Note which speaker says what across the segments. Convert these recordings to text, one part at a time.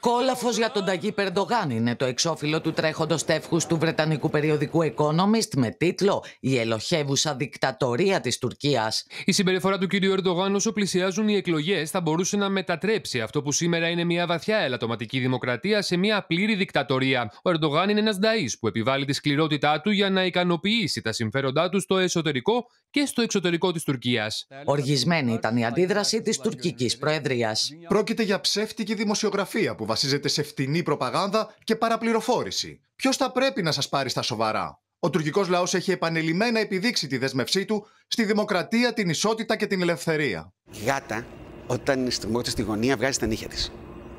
Speaker 1: Κόλαφος για τον Ταγί Περντογάν είναι το εξώφυλλο του τρέχοντος τεύχους του Βρετανικού περιοδικού Economist με τίτλο Η ελοχεύουσα δικτατορία της Τουρκίας.
Speaker 2: Η συμπεριφορά του κ. Ερντογάν όσο πλησιάζουν οι εκλογές θα μπορούσε να μετατρέψει αυτό που σήμερα είναι μια βαθιά ελαττωματική δημοκρατία σε μια πλήρη δικτατορία. Ο Ερντογάν είναι ένας νταή που επιβάλλει τη σκληρότητά του για να ικανοποιήσει τα συμφέροντά του στο εσωτερικό και στο εξωτερικό της Τουρκίας.
Speaker 1: Οργισμένη ήταν η αντίδραση της τουρκικής προεδρίας. Πρόκειται για ψεύτικη δημοσιογραφία που βασίζεται σε φτηνή προπαγάνδα και παραπληροφόρηση. Ποιος θα πρέπει να σας πάρει στα σοβαρά. Ο τουρκικός λαός έχει επανειλημμένα επιδείξει τη δέσμευσή του στη δημοκρατία, την ισότητα και την
Speaker 3: ελευθερία. Η γάτα, όταν στριμώται στη γωνία, βγάζει τα νύχια της.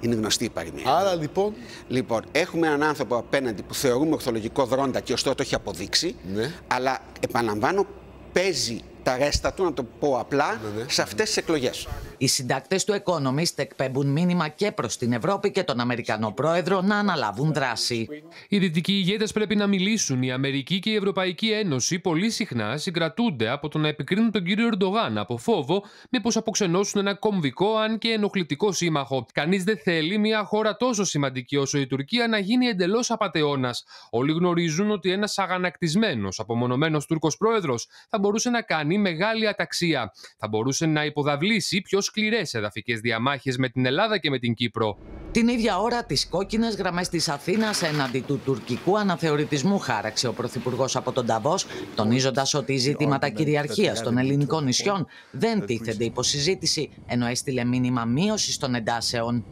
Speaker 3: Είναι γνωστή η παροιμία. Άρα λοιπόν. Λοιπόν, έχουμε έναν άνθρωπο απέναντι που θεωρούμε ορθολογικό δρόντα και ωστόσο το έχει αποδείξει. Ναι. Αλλά επαναλαμβάνω, παίζει τα ρέστα του, να το πω απλά,
Speaker 1: ναι, ναι. σε αυτές τις εκλογές. Οι συντάκτε του Economist εκπέμπουν μήνυμα και προς την Ευρώπη και
Speaker 2: τον Αμερικανό πρόεδρο να αναλάβουν δράση. Οι δυτικοί ηγέτες πρέπει να μιλήσουν. Η Αμερική και η Ευρωπαϊκή Ένωση πολύ συχνά συγκρατούνται από το να επικρίνουν τον κύριο Ερντογάν από φόβο μήπως αποξενώσουν ένα κομβικό αν και ενοχλητικό σύμμαχο. Κανείς δεν θέλει μια χώρα τόσο σημαντική όσο η Τουρκία να γίνει εντελώς απαταιώνας. Όλοι γνωρίζουν ότι ένας αγανακτισμένος, απομονωμένος Τούρκος πρόεδρος θα μπορούσε να κάνει μεγάλη αταξία. Θα μπορούσε να υποδαβλήσει πιο σκληρές εδαφικές διαμάχες με την Ελλάδα και με την Κύπρο. Την
Speaker 1: ίδια ώρα, τις κόκκινες γραμμές της Αθήνας έναντι του τουρκικού αναθεωρητισμού χάραξε ο Πρωθυπουργός από τον Ταβός, τονίζοντας ότι οι ζητήματα κυριαρχία των ελληνικών νησιών δεν τίθενται υποσυζήτηση, ενώ έστειλε μήνυμα μείωσης των εντάσεων.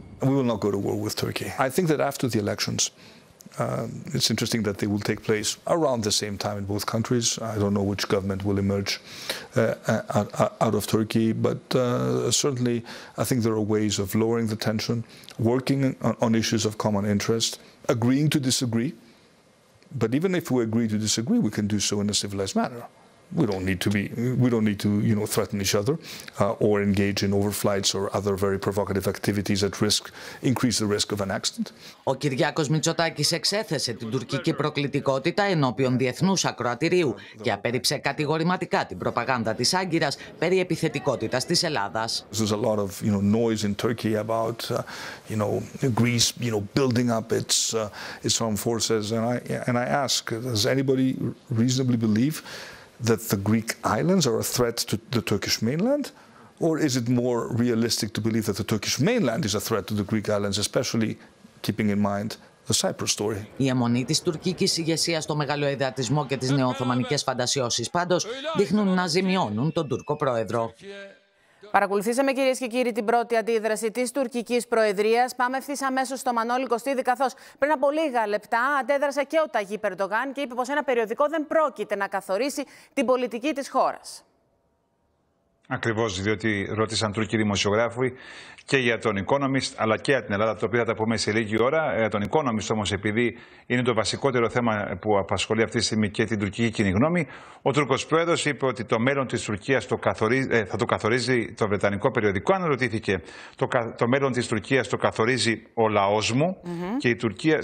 Speaker 4: Um, it's interesting that they will take place around the same time in both countries. I don't know which government will emerge uh, uh out of Turkey, but uh, certainly I think there are ways of lowering the tension, working on issues of common interest, agreeing to disagree. But even if we agree to disagree, we can do so in a civilized manner we don't need to be we don't need to you know threaten each other uh, or engage in overflights or other very provocative activities at risk increase the
Speaker 1: risk of an accident. Ο Κυριάκος Μητσοτάκης εξέθεσε την τουρκική προκλητικότητα ενώπιον διεθνούς ακροατηρίου και απέριψε κατηγορηματικά την προπαγάνδα της Άγκυρας περί επιθετικότητας
Speaker 4: της Ελλάδας. There's a lot of you know noise in Turkey about uh, you know Greece you know building up its uh, its armed forces and I and I ask does anybody reasonably believe that the Greek islands are a threat to the Turkish mainland? Or is it more realistic to believe that the Turkish mainland is a threat to the Greek islands, especially keeping in mind The Cyprus story.
Speaker 1: Η αιμονή της τουρκικής ηγεσίας στο μεγάλο εδατισμό και τις νεοοθωμανικές φαντασιώσεις πάντως δείχνουν να ζημιώνουν τον Τούρκο πρόεδρο.
Speaker 5: Παρακολουθήσαμε κυρίες και κύριοι την πρώτη αντίδραση της τουρκικής προεδρίας. Πάμε ευθύς αμέσως στο Μανώλη Κωστίδη, καθώς πριν από λίγα λεπτά αντέδρασε και ο Ταγί Περντογάν και είπε πως ένα περιοδικό δεν πρόκειται να καθορίσει την πολιτική της χώρας.
Speaker 3: Ακριβώς, διότι ρώτησαν Τούρκοι δημοσιογράφοι και για τον Economist αλλά και για την Ελλάδα, το οποίο θα τα πούμε σε λίγη ώρα. Ε, για τον Economist όμως, επειδή είναι το βασικότερο θέμα που απασχολεί αυτή τη στιγμή και την τουρκική κοινή γνώμη, ο Τούρκος πρόεδρος είπε ότι το μέλλον της Τουρκίας ε, θα το καθορίζει το βρετανικό περιοδικό. Αν ρωτήθηκε, το, το μέλλον της Τουρκίας το καθορίζει ο λαός μου και, η Τουρκία,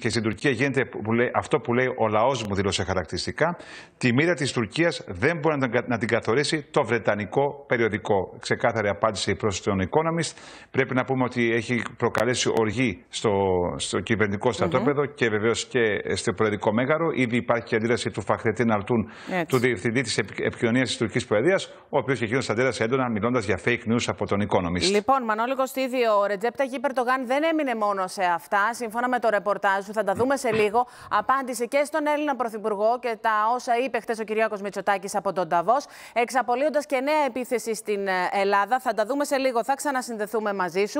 Speaker 3: και στην Τουρκία γίνεται που αυτό που λέει ο λαός μου, δήλωσε χαρακτηριστικά. Τη μοίρα της Τουρκίας δεν μπορεί να την καθορίσει το βρετανικό ελληνικό περιοδικό. Ξεκάθαρη απάντηση προς τον Economist. Πρέπει να πούμε ότι έχει προκαλέσει οργή στο, στο κυβερνητικό στρατόπεδο mm -hmm. και βεβαίως και στο προεδρικό μέγαρο. Ήδη υπάρχει και αντίδραση του Φαχρετίν Αλτούν, Έτσι. του διευθυντή της επικοινωνίας της τουρκικής προεδρίας, ο οποίος και εκείνο αντέδρασε έντονα μιλώντας για fake news από τον Economist.
Speaker 5: Λοιπόν, Μανώλη Κωστίδη, ο Ρετζέπτα Περτογάν δεν έμεινε μόνο σε αυτά. Σύμφωνα με το ρεπορτάζ που θα τα δούμε σε λίγο, απάντησε και στον Έλληνα Πρωθυπουργό και τα όσα είπε χθες ο Κυριάκος Μητσοτάκης από τον Ταβός, εξαπολύοντας και νέα επίθεση στην ε, Ελλάδα. Θα τα δούμε σε λίγο. Θα ξανασυνδεθούμε μαζί σου.